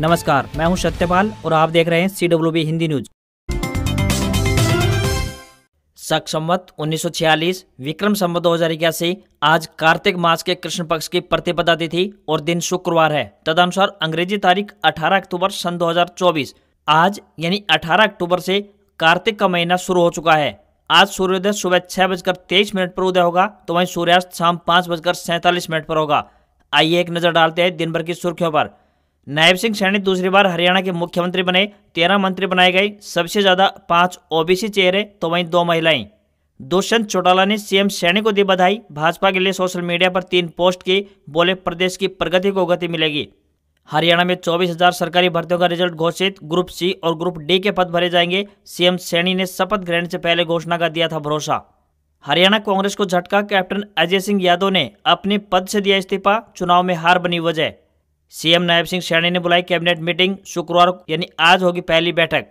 नमस्कार मैं हूं सत्यपाल और आप देख रहे हैं C W B Hindi news शक संवत उन्नीस विक्रम संवत दो हजार इक्यासी आज कार्तिक मास के कृष्ण पक्ष की प्रतिपदा तिथि और दिन शुक्रवार है तदनुसार अंग्रेजी तारीख 18 अक्टूबर सन 2024 आज यानी 18 अक्टूबर से कार्तिक का महीना शुरू हो चुका है आज सूर्योदय सुबह छह बजकर तेईस मिनट पर उदय होगा तो वहीं सूर्यास्त शाम पाँच बजकर सैंतालीस मिनट पर होगा आइए एक नजर डालते हैं दिन भर की सुर्खियों पर नायब सिंह सैनी दूसरी बार हरियाणा के मुख्यमंत्री बने तेरह मंत्री बनाए गए सबसे ज्यादा पांच ओबीसी चेहरे तो वहीं दो महिलाएं दुष्यंत चौटाला ने सीएम सैनी को दी बधाई भाजपा के लिए सोशल मीडिया पर तीन पोस्ट की बोले प्रदेश की प्रगति को गति मिलेगी हरियाणा में चौबीस हजार सरकारी भर्तियों का रिजल्ट घोषित ग्रुप सी और ग्रुप डी के पद भरे जाएंगे सीएम सैनी ने शपथ ग्रहण से पहले घोषणा का दिया था भरोसा हरियाणा कांग्रेस को झटका कैप्टन अजय सिंह यादव ने अपने पद से दिया इस्तीफा चुनाव में हार बनी वजह सीएम नायब सिंह सैनी ने बुलाई कैबिनेट मीटिंग शुक्रवार यानी आज होगी पहली बैठक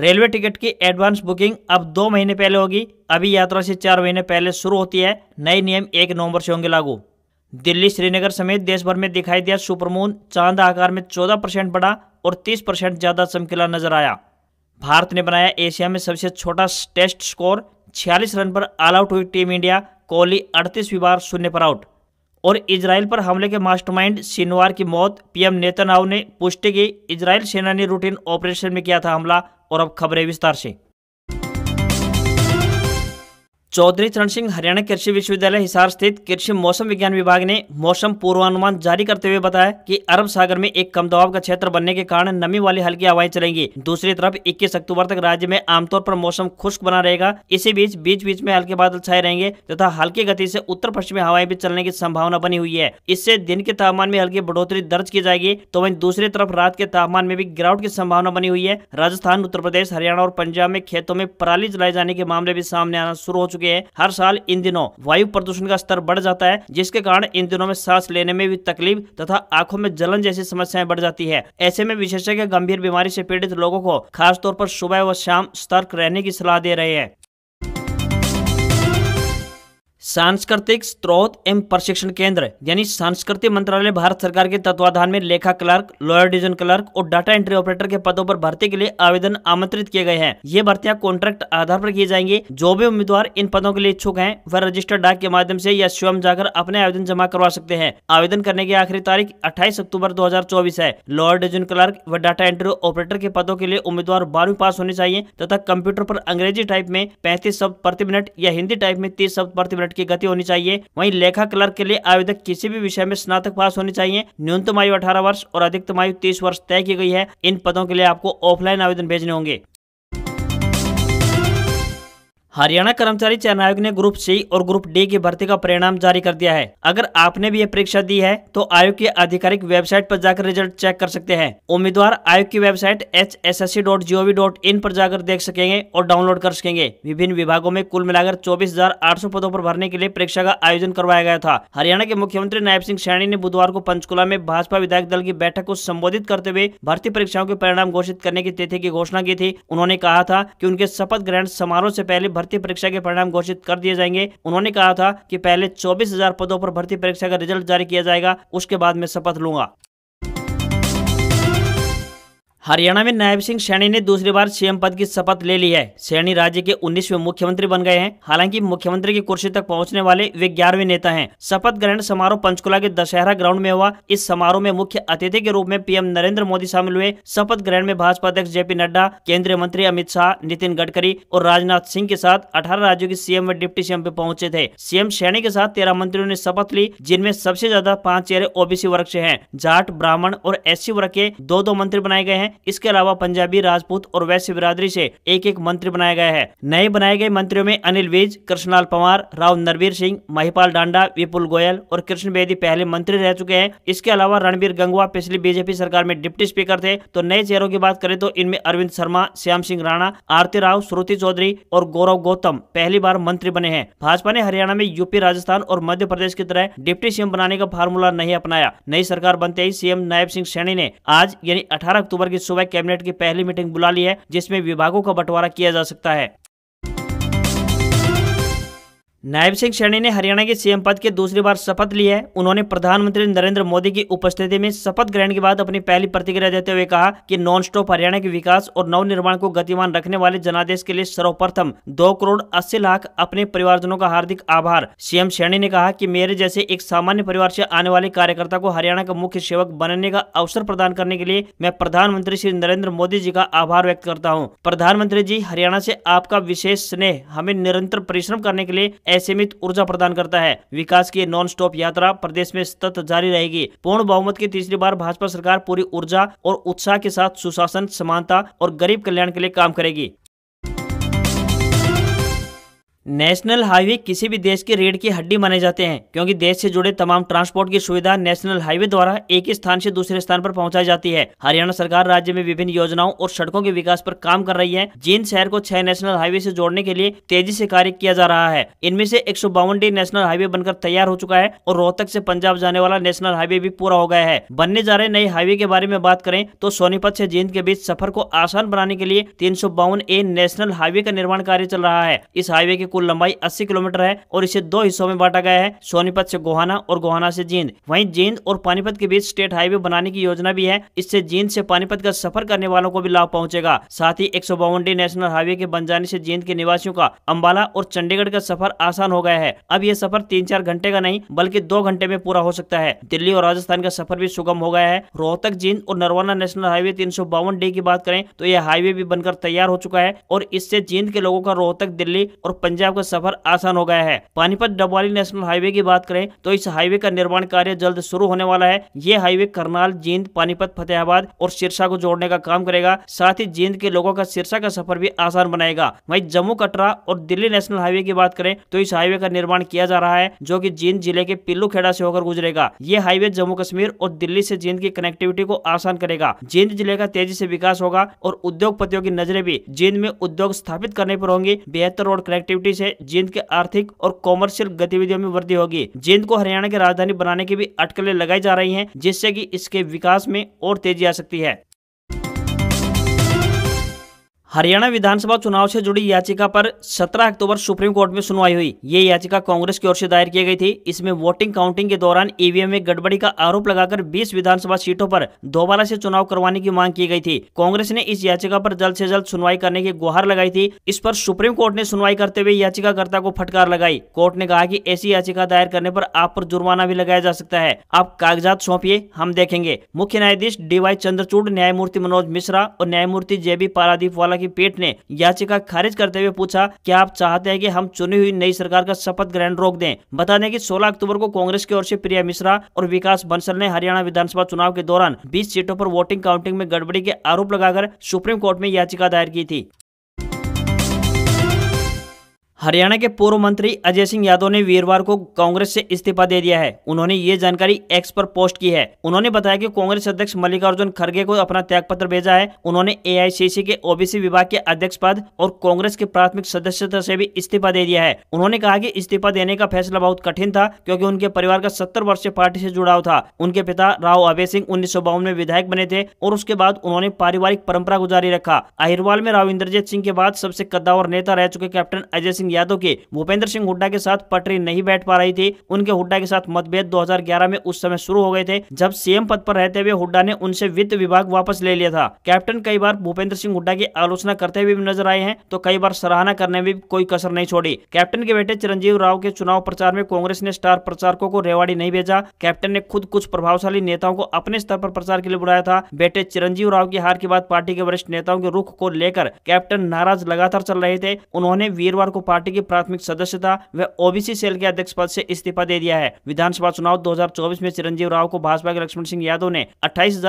रेलवे टिकट की एडवांस बुकिंग अब दो महीने पहले होगी अभी यात्रा से चार महीने पहले शुरू होती है नए नियम एक नवंबर से होंगे लागू दिल्ली श्रीनगर समेत देश भर में दिखाई दिया सुपरमून चांद आकार में 14 परसेंट बढ़ा और 30 परसेंट ज़्यादा चमकीला नजर आया भारत ने बनाया एशिया में सबसे छोटा टेस्ट स्कोर छियालीस रन पर ऑल आउट हुई टीम इंडिया कोहली अड़तीसवीं बार शून्य पर आउट और इसराइल पर हमले के मास्टरमाइंड सिनवार की मौत पीएम नेतन्याहू ने पुष्टि की इसराइल सेना ने रूटीन ऑपरेशन में किया था हमला और अब खबरें विस्तार से चौधरी चरण सिंह हरियाणा कृषि विश्वविद्यालय हिसार स्थित कृषि मौसम विज्ञान विभाग ने मौसम पूर्वानुमान जारी करते हुए बताया कि अरब सागर में एक कम दबाव का क्षेत्र बनने के कारण नमी वाली हल्की हवाएं चलेंगी दूसरी तरफ 21 अक्टूबर तक राज्य में आमतौर पर मौसम खुश्क बना रहेगा इसी बीच बीच बीच में हल्के बादल छाए रहेंगे तथा हल्की गति ऐसी उत्तर पश्चिमी हवाएं भी चलने की संभावना बनी हुई है इससे दिन के तापमान में हल्की बढ़ोतरी दर्ज की जाएगी तो वही दूसरी तरफ रात के तापमान में भी गिरावट की संभावना बनी हुई है राजस्थान उत्तर प्रदेश हरियाणा और पंजाब में खेतों में पराली जलाये जाने के मामले भी सामने आना शुरू हो चुके चुके हैं हर साल इन दिनों वायु प्रदूषण का स्तर बढ़ जाता है जिसके कारण इन दिनों में सांस लेने में भी तकलीफ तथा आंखों में जलन जैसी समस्याएं बढ़ जाती है ऐसे में विशेषज्ञ गंभीर बीमारी से पीड़ित लोगों को खासतौर पर सुबह व शाम सतर्क रहने की सलाह दे रहे हैं सांस्कृतिक स्रोत एवं प्रशिक्षण केंद्र यानी सांस्कृतिक मंत्रालय भारत सरकार के तत्वाधान में लेखा क्लर्क लॉयर डिविजन क्लर्क और डाटा एंट्री ऑपरेटर के पदों पर भर्ती के लिए आवेदन आमंत्रित किए गए हैं ये भर्तियां कॉन्ट्रैक्ट आधार पर किए जाएंगे जो भी उम्मीदवार इन पदों के लिए इच्छुक है वह रजिस्टर डाक के माध्यम ऐसी या स्वयं जाकर अपने आवेदन जमा करवा सकते हैं आवेदन करने की आखिरी तारीख अट्ठाईस अक्टूबर दो है लॉयर डिवीजन क्लर्क व डाटा एंट्री ऑपरेटर के पदों के लिए उम्मीदवार बारहवीं पास होने चाहिए तथा कंप्यूटर आरोप अंग्रेजी टाइप में पैंतीस शब्द प्रति मिनट या हिंदी टाइप में तीस शब्द प्रति मिनट की गति होनी चाहिए वहीं लेखा क्लर्क के लिए आवेदक किसी भी विषय में स्नातक पास होने चाहिए न्यूनतम आयु अठारह वर्ष और अधिकतम आयु तीस वर्ष तय की गई है इन पदों के लिए आपको ऑफलाइन आवेदन भेजने होंगे हरियाणा कर्मचारी चयन आयोग ने ग्रुप सी और ग्रुप डी की भर्ती का परिणाम जारी कर दिया है अगर आपने भी ये परीक्षा दी है तो आयोग की आधिकारिक वेबसाइट पर जाकर रिजल्ट चेक कर सकते हैं उम्मीदवार आयोग की website H S S C dot G O V dot in पर जाकर देख सकेंगे और डाउनलोड कर सकेंगे विभिन्न विभागों में कुल मिलाकर चौबीस हजार आठ सौ पदों पर भरने के लिए परीक्षा का आयोजन करवाया गया था हरियाणा के मुख्यमंत्री नायब सिंह सैनी ने बुधवार को पंचकुला में भाजपा विधायक दल की बैठक को संबोधित करते हुए भर्ती परीक्षाओं के परिणाम घोषित करने की तिथि की घोषणा की थी उन्होंने कहा था की उनके शपथ ग्रहण समारोह ऐसी पहले भर्ती भर्ती परीक्षा के परिणाम घोषित कर दिए जाएंगे उन्होंने कहा था कि पहले चौबीस पदों पर भर्ती परीक्षा का रिजल्ट जारी किया जाएगा उसके बाद मैं शपथ लूंगा हरियाणा में नायब सिंह सैनी ने दूसरी बार सीएम पद की शपथ ले ली है सैनी राज्य के 19वें मुख्यमंत्री बन गए हैं हालांकि मुख्यमंत्री की कुर्सी तक पहुंचने वाले वे ग्यारहवीं नेता हैं शपथ ग्रहण समारोह पंचकुला के दशहरा ग्राउंड में हुआ इस समारोह में मुख्य अतिथि के रूप में पीएम नरेंद्र मोदी शामिल हुए शपथ ग्रहण में भाजपा अध्यक्ष जेपी नड्डा केंद्रीय मंत्री अमित शाह नितिन गडकरी और राजनाथ सिंह के साथ अठारह राज्यों के सीएम व डिप्टी सीएम पे पहुंचे थे सीएम सैनी के साथ तेरह मंत्रियों ने शपथ ली जिनमें सबसे ज्यादा पांच चेहरे ओबीसी वर्ग से है जाट ब्राह्मण और एस वर्ग के दो दो मंत्री बनाए गए हैं इसके अलावा पंजाबी राजपूत और वैश्य बिरादरी से एक एक मंत्री बनाया गया है नए बनाए गए मंत्रियों में अनिल विज कृष्णलाल पवार राव नरवीर सिंह महिपाल डांडा विपुल गोयल और कृष्ण बेदी पहले मंत्री रह चुके हैं इसके अलावा रणबीर गंगवा पिछली बीजेपी सरकार में डिप्टी स्पीकर थे तो नए चेहरों की बात करें तो इनमें अरविंद शर्मा श्याम सिंह राणा आरती राव श्रुति चौधरी और गौरव गौतम पहली बार मंत्री बने हैं भाजपा ने हरियाणा में यूपी राजस्थान और मध्य प्रदेश की तरह डिप्टी सीएम बनाने का फार्मूला नहीं अपनाया नई सरकार बनते ही सीएम नायब सिंह सैनी ने आज यानी अठारह अक्टूबर की सुबह कैबिनेट की पहली मीटिंग बुला ली है जिसमें विभागों का बंटवारा किया जा सकता है नायब सिंह सैनी ने हरियाणा के सीएम पद के दूसरी बार शपथ ली है उन्होंने प्रधानमंत्री नरेंद्र मोदी की उपस्थिति में शपथ ग्रहण के बाद अपनी पहली प्रतिक्रिया देते हुए कहा कि नॉन स्टॉप हरियाणा के विकास और नवनिर्माण को गतिमान रखने वाले जनादेश के लिए सर्वप्रथम दो करोड़ अस्सी लाख अपने परिवारजनों का हार्दिक आभार सीएम सैनी ने कहा की मेरे जैसे एक सामान्य परिवार ऐसी आने वाले कार्यकर्ता को हरियाणा का मुख्य सेवक बनने का अवसर प्रदान करने के लिए मैं प्रधानमंत्री श्री नरेंद्र मोदी जी का आभार व्यक्त करता हूँ प्रधानमंत्री जी हरियाणा ऐसी आपका विशेष स्नेह हमें निरंतर परिश्रम करने के लिए असीमित ऊर्जा प्रदान करता है विकास की नॉन स्टॉप यात्रा प्रदेश में सतत जारी रहेगी पूर्ण बहुमत की तीसरी बार भाजपा सरकार पूरी ऊर्जा और उत्साह के साथ सुशासन समानता और गरीब कल्याण के लिए काम करेगी नेशनल हाईवे किसी भी देश के रेड की हड्डी माने जाते हैं क्योंकि देश से जुड़े तमाम ट्रांसपोर्ट की सुविधा नेशनल हाईवे द्वारा एक स्थान से दूसरे स्थान पर पहुंचाई जाती है हरियाणा सरकार राज्य में विभिन्न योजनाओं और सड़कों के विकास पर काम कर रही है जींद शहर को छह नेशनल हाईवे से जोड़ने के लिए तेजी से कार्य किया जा रहा है इनमें से एक नेशनल हाईवे बनकर तैयार हो चुका है और रोहतक ऐसी पंजाब जाने वाला नेशनल हाईवे भी पूरा हो गया है बनने जा रहे नए हाईवे के बारे में बात करें तो सोनीपत ऐसी जींद के बीच सफर को आसान बनाने के लिए तीन ए नेशनल हाईवे का निर्माण कार्य चल रहा है इस हाईवे के कुल लंबाई अस्सी किलोमीटर है और इसे दो हिस्सों में बांटा गया है सोनीपत से गोहाना और गोहाना से जींद वहीं जींद और पानीपत के बीच स्टेट हाईवे बनाने की योजना भी है इससे जींद से पानीपत का सफर करने वालों को भी लाभ पहुंचेगा साथ ही एक नेशनल हाईवे के बन जाने ऐसी जींद के निवासियों का अम्बाला और चंडीगढ़ का सफर आसान हो गया है अब यह सफर तीन चार घंटे का नहीं बल्कि दो घंटे में पूरा हो सकता है दिल्ली और राजस्थान का सफर भी सुगम हो गया है रोहतक जींद और नरवाना नेशनल हाईवे तीन सौ डी की बात करें तो यह हाईवे भी बनकर तैयार हो चुका है और इससे जींद के लोगों का रोहतक दिल्ली और पंजाब आपका सफर आसान हो गया है पानीपत डबवाली नेशनल हाईवे की बात करें तो इस हाईवे का निर्माण कार्य जल्द शुरू होने वाला है ये हाईवे करनाल जींद पानीपत फतेहाबाद और सिरसा को जोड़ने का काम करेगा साथ ही जींद के लोगों का सिरसा का सफर भी आसान बनाएगा वही जम्मू कटरा और दिल्ली नेशनल हाईवे की बात करें तो इस हाईवे का निर्माण किया जा रहा है जो की जींद जिले के पिल्लू खेड़ा से होकर गुजरेगा ये हाईवे जम्मू कश्मीर और दिल्ली से जींद की कनेक्टिविटी को आसान करेगा जींद जिले का तेजी से विकास होगा और उद्योगपतियों की नजरें भी जींद में उद्योग स्थापित करने पर होंगी बेहतर रोड कनेक्टिविटी देश है जींद के आर्थिक और कॉमर्शियल गतिविधियों में वृद्धि होगी जींद को हरियाणा की राजधानी बनाने की भी अटकलें लगाई जा रही है जिससे की इसके विकास में और तेजी आ सकती है हरियाणा विधानसभा चुनाव से जुड़ी याचिका पर 17 अक्टूबर सुप्रीम कोर्ट में सुनवाई हुई ये याचिका कांग्रेस की ओर से दायर की गई थी इसमें वोटिंग काउंटिंग के दौरान ईवीएम में गड़बड़ी का आरोप लगाकर 20 विधानसभा सीटों पर दोबारा से चुनाव करवाने की मांग की गई थी कांग्रेस ने इस याचिका पर जल्द से जल्द सुनवाई करने की गुहार लगाई थी इस पर सुप्रीम कोर्ट ने सुनवाई करते हुए याचिकाकर्ता को फटकार लगाई कोर्ट ने कहा की ऐसी याचिका दायर करने आरोप आप पर जुर्माना भी लगाया जा सकता है आप कागजात सौंपिए हम देखेंगे मुख्य न्यायाधीश डी वाई चंद्रचूड न्यायमूर्ति मनोज मिश्रा और न्यायमूर्ति जे बी पारादीप वाला की पीठ ने याचिका खारिज करते हुए पूछा क्या आप चाहते हैं कि हम चुनी हुई नई सरकार का शपथ ग्रहण रोक दें बता दें की सोलह अक्टूबर को कांग्रेस की ओर से प्रिया मिश्रा और विकास बंसल ने हरियाणा विधानसभा चुनाव के दौरान बीस सीटों पर वोटिंग काउंटिंग में गड़बड़ी के आरोप लगाकर सुप्रीम कोर्ट में याचिका दायर की थी हरियाणा के पूर्व मंत्री अजय सिंह यादव ने वीरवार को कांग्रेस से इस्तीफा दे दिया है उन्होंने ये जानकारी एक्स पर पोस्ट की है उन्होंने बताया कि कांग्रेस अध्यक्ष मल्लिकार्जुन खड़गे को अपना त्याग पत्र भेजा है उन्होंने एआईसीसी के ओबीसी विभाग के अध्यक्ष पद और कांग्रेस के प्राथमिक सदस्यता से भी इस्तीफा दे दिया है उन्होंने कहा की इस्तीफा देने का फैसला बहुत कठिन था क्यूँकी उनके परिवार का सत्तर वर्षीय पार्टी ऐसी जुड़ाव था उनके पिता राव अभय सिंह उन्नीस में विधायक बने थे और उसके बाद उन्होंने पारिवारिक परंपरा गुजारी रखा अहिरवाल में राव इंद्रजीत सिंह के बाद सबसे कद्दावर नेता रह चुके कैप्टन अजय सिंह सिंह यादव के भूपेंद्र सिंह हुड्डा के साथ पटरी नहीं बैठ पा रही थी उनके हुड्डा के साथ मतभेद 2011 में उस समय शुरू हो गए थे जब सीएम पद पर रहते हुए हुड्डा ने उनसे वित्त विभाग वापस ले लिया था कैप्टन कई बार भूपेंद्र सिंह हुड्डा की आलोचना करते हुए नजर आए हैं तो कई बार सराहना करने में कोई कसर नहीं छोड़ी कैप्टन के बेटे चिरंजीव राव के चुनाव प्रचार में कांग्रेस ने स्टार प्रचारकों को रेवाड़ी नहीं भेजा कैप्टन ने खुद कुछ प्रभावशाली नेताओं को अपने स्तर पर प्रचार के लिए बुलाया था बेटे चिरंजीव राव की हार के बाद पार्टी के वरिष्ठ नेताओं के रुख को लेकर कैप्टन नाराज लगातार चल रहे थे उन्होंने वीरवार को पार्टी पार्टी की प्राथमिक सदस्यता व ओबीसी सेल के अध्यक्ष पद से इस्तीफा दे दिया है विधानसभा चुनाव 2024 में चिरंजीव राव को भाजपा के लक्ष्मण सिंह यादव ने अट्ठाईस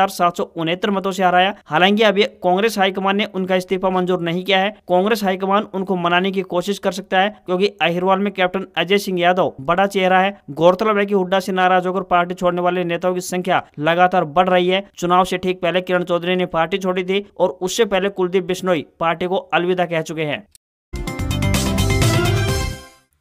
मतों से हराया हालांकि अभी कांग्रेस हाईकमान ने उनका इस्तीफा मंजूर नहीं किया है कांग्रेस हाईकमान उनको मनाने की कोशिश कर सकता है क्यूँकी अहिरवाल में कैप्टन अजय सिंह यादव बड़ा चेहरा है गौरतलब है की हुड्डा से नाराज होकर पार्टी छोड़ने वाले नेताओं की संख्या लगातार बढ़ रही है चुनाव से ठीक पहले किरण चौधरी ने पार्टी छोड़ी थी और उससे पहले कुलदीप बिश्नोई पार्टी को अलविदा कह चुके हैं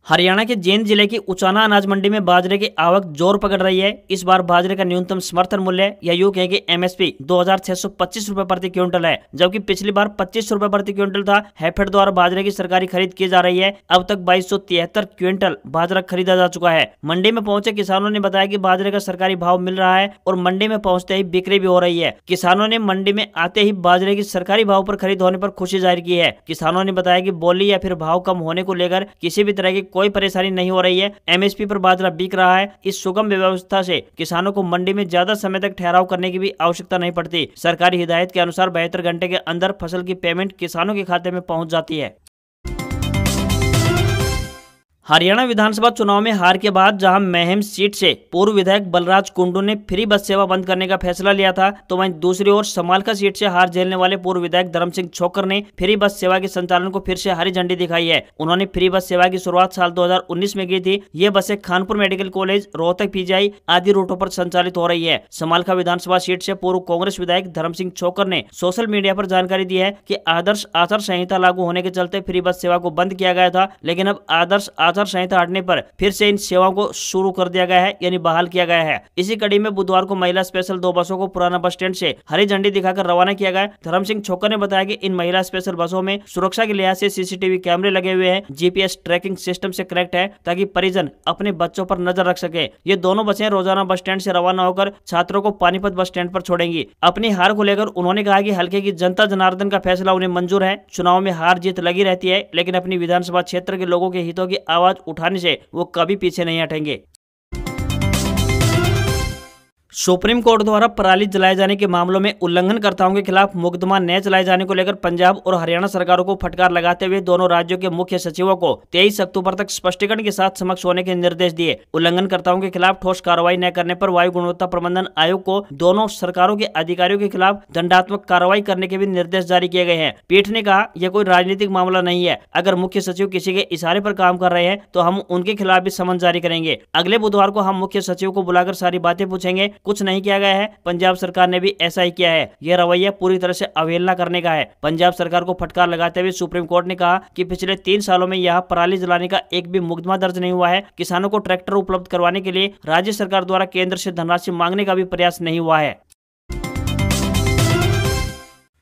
हरियाणा के जेंद जिले की उचाना अनाज मंडी में बाजरे की आवक जोर पकड़ रही है इस बार बाजरे का न्यूनतम समर्थन मूल्य या की कहें कि एमएसपी दो रुपए प्रति क्विंटल है जबकि पिछली बार पच्चीस रुपए प्रति क्विंटल था हैफेड द्वारा बाजरे की सरकारी खरीद की जा रही है अब तक बाईस क्विंटल बाजरा खरीदा जा चुका है मंडी में पहुंचे किसानों ने बताया की बाजरे का सरकारी भाव मिल रहा है और मंडी में पहुँचते ही बिक्री भी हो रही है किसानों ने मंडी में आते ही बाजरे की सरकारी भाव पर खरीद होने पर खुशी जाहिर की है किसानों ने बताया की बोली या फिर भाव कम होने को लेकर किसी भी तरह की कोई परेशानी नहीं हो रही है एमएसपी पर बाजरा बिक रहा है इस सुगम व्यवस्था से किसानों को मंडी में ज्यादा समय तक ठहराव करने की भी आवश्यकता नहीं पड़ती सरकारी हिदायत के अनुसार बेहतर घंटे के अंदर फसल की पेमेंट किसानों के खाते में पहुँच जाती है हरियाणा विधानसभा चुनाव में हार के बाद जहां महम सीट से पूर्व विधायक बलराज कुंडू ने फ्री बस सेवा बंद करने का फैसला लिया था तो वहीं दूसरी ओर समालखा सीट से हार झेलने वाले पूर्व विधायक धर्म सिंह छोकर ने फ्री बस सेवा के संचालन को फिर से हरी झंडी दिखाई है उन्होंने फ्री बस सेवा की शुरुआत साल दो में की थी ये बसे Khanpur medical college Rohtak PGI आदि रूटों आरोप संचालित हो रही है समालखा विधानसभा सीट ऐसी पूर्व कांग्रेस विधायक धर्म सिंह छोकर ने सोशल मीडिया आरोप जानकारी दी है की आदर्श आचार संहिता लागू होने के चलते फ्री बस सेवा को बंद किया गया था लेकिन अब आदर्श आचार आचार संहिता हटने पर फिर से इन सेवाओं को शुरू कर दिया गया है यानी बहाल किया गया है इसी कड़ी में बुधवार को महिला स्पेशल दो बसों को पुराना बस स्टैंड से हरी झंडी दिखाकर रवाना किया गया धर्म सिंह छोकर ने बताया कि इन महिला स्पेशल बसों में सुरक्षा के लिहाज से सीसीटीवी कैमरे लगे हुए हैं जीपीएस ट्रैकिंग सिस्टम से कनेक्ट है ताकि परिजन अपने बच्चों पर नजर रख सके ये दोनों बसें रोजाना बस स्टैंड से रवाना होकर छात्रों को पानीपत बस स्टैंड पर छोड़ेंगी अपनी हार को लेकर उन्होंने कहा कि हल्के की जनता जनार्दन का फैसला उन्हें मंजूर है चुनाव में हार जीत लगी रहती है लेकिन अपनी विधानसभा क्षेत्र के लोगों के हितों की आवाज आवाज उठाने से वो कभी पीछे नहीं हटेंगे सुप्रीम कोर्ट द्वारा पराली जलाए जाने के मामलों में उल्लंघनकर्ताओं के खिलाफ मुकदमा न चलाए जाने को लेकर पंजाब और हरियाणा सरकारों को फटकार लगाते हुए दोनों राज्यों के मुख्य सचिवों को 23 अक्टूबर तक स्पष्टीकरण के साथ समक्ष होने के निर्देश दिए उल्लंघनकर्ताओं के खिलाफ ठोस कार्रवाई न करने पर वायु गुणवत्ता प्रबंधन आयोग को दोनों सरकारों के अधिकारियों के खिलाफ दंडात्मक कार्रवाई करने के भी निर्देश जारी किए गए हैं पीठ ने कहा यह कोई राजनीतिक मामला नहीं है अगर मुख्य सचिव किसी के इशारे आरोप काम कर रहे हैं तो हम उनके खिलाफ भी समन जारी करेंगे अगले बुधवार को हम मुख्य सचिव को बुलाकर सारी बातें पूछेंगे कुछ नहीं किया गया है पंजाब सरकार ने भी ऐसा ही किया है यह रवैया पूरी तरह से अवहेलना करने का है पंजाब सरकार को फटकार लगाते हुए सुप्रीम कोर्ट ने कहा कि पिछले तीन सालों में यहाँ पराली जलाने का एक भी मुकदमा दर्ज नहीं हुआ है किसानों को ट्रैक्टर उपलब्ध करवाने के लिए राज्य सरकार द्वारा केंद्र से धनराशि मांगने का भी प्रयास नहीं हुआ है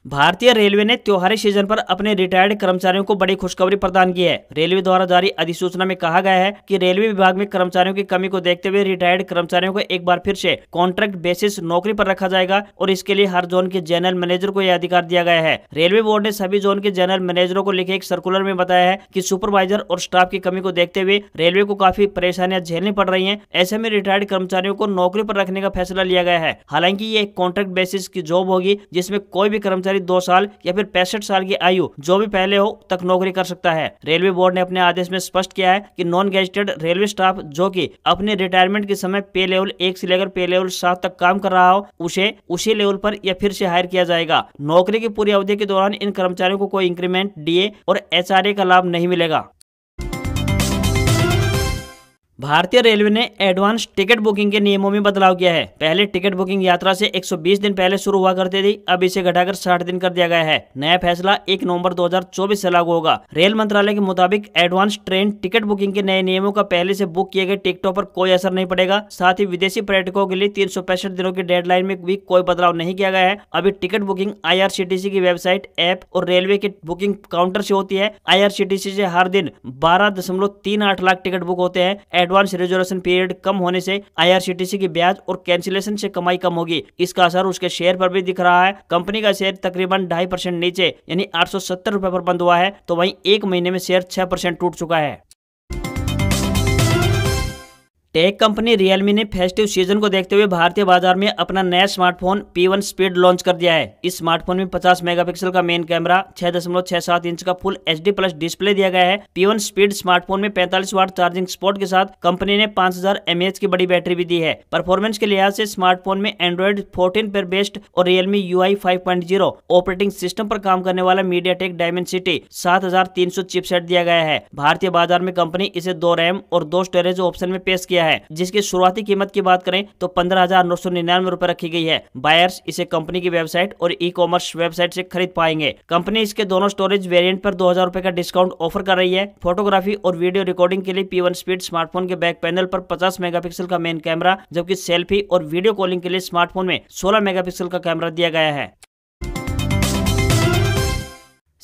भारतीय रेलवे ने त्योहारी सीजन पर अपने रिटायर्ड कर्मचारियों को बड़ी खुशखबरी प्रदान की है रेलवे द्वारा जारी अधिसूचना में कहा गया है कि रेलवे विभाग में कर्मचारियों की कमी को देखते हुए रिटायर्ड कर्मचारियों को एक बार फिर से कॉन्ट्रैक्ट बेसिस नौकरी पर रखा जाएगा और इसके लिए हर जोन के जनरल मैनेजर को यह अधिकार दिया गया है रेलवे बोर्ड ने सभी जोन के जनरल मैनेजरों को लिखे एक सर्कुलर में बताया है की सुपरवाइजर और स्टाफ की कमी को देखते हुए रेलवे को काफी परेशानियां झेलनी पड़ रही है ऐसे में रिटायर्ड कर्मचारियों को नौकरी पर रखने का फैसला लिया गया है हालांकि ये एक कॉन्ट्रैक्ट बेसिस की जॉब होगी जिसमें कोई भी कर्मचारी दो साल या फिर पैंसठ साल की आयु जो भी पहले हो तक नौकरी कर सकता है रेलवे बोर्ड ने अपने आदेश में स्पष्ट किया है कि नॉन गैजेटेड रेलवे स्टाफ जो कि अपने रिटायरमेंट के समय पे लेवल एक से लेकर पे लेवल सात तक काम कर रहा हो उसे उसी लेवल पर या फिर से हायर किया जाएगा नौकरी की पूरी अवधि के दौरान इन कर्मचारियों को कोई इंक्रीमेंट डीए और एच का लाभ नहीं मिलेगा भारतीय रेलवे ने एडवांस टिकट बुकिंग के नियमों में बदलाव किया है पहले टिकट बुकिंग यात्रा से 120 दिन पहले शुरू हुआ करती थी अब इसे घटाकर 60 दिन कर दिया गया है नया फैसला 1 नवंबर 2024 से लागू होगा रेल मंत्रालय के मुताबिक एडवांस ट्रेन टिकट बुकिंग के नए नियमों का पहले से बुक किए गए टिकटों पर कोई असर नहीं पड़ेगा साथ ही विदेशी पर्यटकों के लिए तीन दिनों की डेडलाइन में भी कोई बदलाव नहीं किया गया है अभी टिकट बुकिंग आई की वेबसाइट ऐप और रेलवे के बुकिंग काउंटर ऐसी होती है आई आर हर दिन बारह लाख टिकट बुक होते हैं एडवांस रिजर्वेशन पीरियड कम होने से आईआरसीटीसी की ब्याज और कैंसिलेशन से कमाई कम होगी इसका असर उसके शेयर पर भी दिख रहा है कंपनी का शेयर तकरीबन ढाई परसेंट नीचे यानी आठ सौ पर बंद हुआ है तो वहीं एक महीने में शेयर छह परसेंट टूट चुका है टेक कंपनी रियलमी ने फेस्टिव सीजन को देखते हुए भारतीय बाजार में अपना नया स्मार्टफोन P1 स्पीड लॉन्च कर दिया है इस स्मार्टफोन में 50 मेगापिक्सल का मेन कैमरा 6.67 इंच का फुल एच प्लस डिस्प्ले दिया गया है P1 स्पीड स्मार्टफोन में 45 वाट चार्जिंग स्पोर्ट के साथ कंपनी ने 5000 हजार की बड़ी बैटरी भी दी है परफॉर्मेंस के लिहाज से स्मार्टफोन में एंड्रॉइड फोर्टीन पर बेस्ट और Realme U I operating system आरोप काम करने वाला मीडिया टेक डायमंड सिटी सात चिपसेट दिया गया है भारतीय बाजार में कंपनी इसे दो रैम और दो स्टोरेज ऑप्शन में पेश किया है जिसकी शुरुआती कीमत की बात करें तो पंद्रह हजार नौ सौ निन्यानवे रूपए रखी गई है बायर्स इसे कंपनी की वेबसाइट और ई कॉमर्स वेबसाइट से खरीद पाएंगे कंपनी इसके दोनों स्टोरेज वेरिएंट पर दो हजार का डिस्काउंट ऑफर कर रही है फोटोग्राफी और वीडियो रिकॉर्डिंग के लिए पी स्पीड स्मार्टफोन के बैक पैनल पर पचास मेगापिक्सल का मेन कैमरा जबकि सेल्फी और वीडियो कॉलिंग के लिए स्मार्टफोन में सोलह मेगा का कैमरा दिया गया है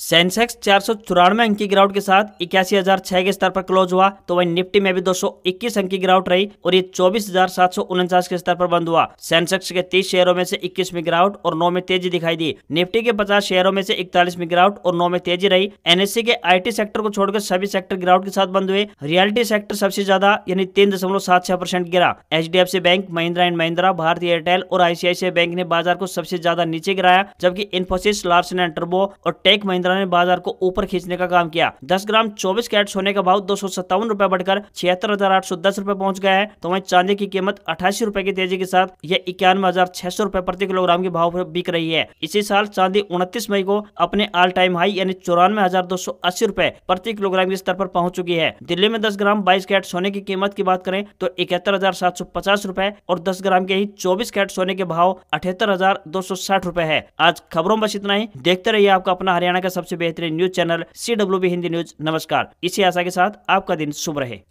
सेंसेक्स चार सौ चौरानवे अंकी की गिरावट के साथ इक्यासी हजार छह के स्तर पर क्लोज हुआ तो वहीं निफ्टी में भी दो सौ इक्कीस अंकी की गिरावट रही और ये चौबीस हजार सात सौ उनचास के स्तर पर बंद हुआ सेंसेक्स के तीस शेयरों में से इक्कीस में गिरावट और नौ में तेजी दिखाई दी निफ्टी के पचास शेयरों में से इकतालीस में गिरावट और नौ में तेजी रही एनएससी के आई सेक्टर को छोड़कर सभी सेक्टर गिरावट के साथ बंद हुए रियलिटी सेक्टर सबसे ज्यादा यानी तीन दशमलव सात छह परसेंट गिरा H bank Mahindra and Mahindra Bharti Airtel और आईसीआईसीआई बैंक ने बाजार को सबसे ज्यादा नीचे गिराया जबकि इन्फोसिस लार्सन एंड टर्बो और टेक महिंद्रा मुद्रा ने बाजार को ऊपर खींचने का काम किया दस ग्राम चौबीस कैरेट सोने का भाव दो सौ सत्तावन रूपए बढ़कर छिहत्तर हजार आठ सौ दस रूपए पहुँच गया है तो वही चांदी की कीमत अठासी रूपए की तेजी के साथ यह इक्यानवे हजार छह सौ रूपए प्रति किलोग्राम के भाव पर बिक रही है इसी साल चांदी उनतीस मई को अपने ऑल टाइम हाई यानी चौरानवे हजार दो सौ अस्सी रूपए प्रति किलोग्राम के स्तर पर पहुंच चुकी है दिल्ली में दस ग्राम बाईस कैरेट सोने की कीमत की बात करें तो इकहत्तर हजार सात सौ पचास रूपए और दस ग्राम के ही चौबीस कैरेट सोने के भाव अठहत्तर हजार दो सौ साठ रूपए है आज खबरों बस इतना ही देखते रहिए आपका अपना हरियाणा का सबसे बेहतरीन न्यूज चैनल सी हिंदी न्यूज नमस्कार इसी आशा के साथ आपका दिन शुभ रहे